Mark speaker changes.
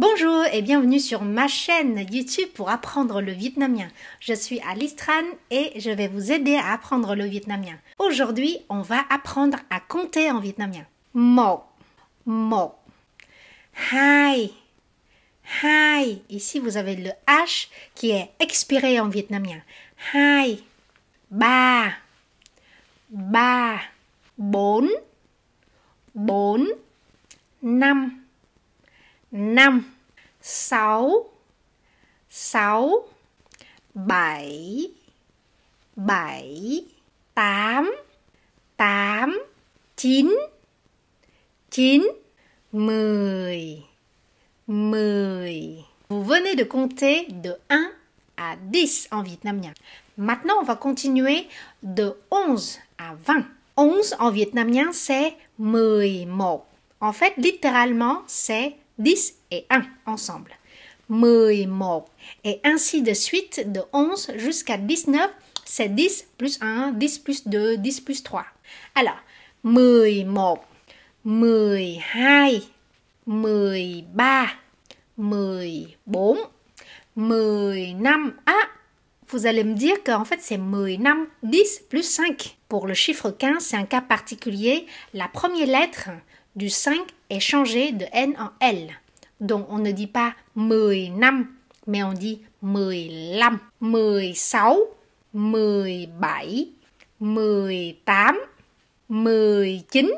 Speaker 1: Bonjour et bienvenue sur ma chaîne YouTube pour apprendre le vietnamien. Je suis Alice Tran et je vais vous aider à apprendre le vietnamien. Aujourd'hui, on va apprendre à compter en vietnamien. Mo, mo. Hai, hai. Ici, vous avez le H qui est expiré en vietnamien. Hai, ba, ba. Bon Bon Nam Nam. sao sao bye bye Pam Pam tin tin 10 Vous venez de compter de 1 à 10 en vietnamien. Maintenant, on va continuer de 11 à 20. 11 en vietnamien, c'est 11. En fait, littéralement, c'est 10 et 1 ensemble. 11 et ainsi de suite de 11 jusqu'à 19, c'est 10 plus 1, 10 plus 2, 10 plus 3. Alors, 11, 12, 13, 14, 15. Ah, vous allez me dire qu'en fait c'est 15, 10 plus 5. Pour le chiffre 15, c'est un cas particulier. La première lettre du 5 est changé de N en L. Donc on ne dit pas 15, mais on dit 15, 16, 17, 18, 19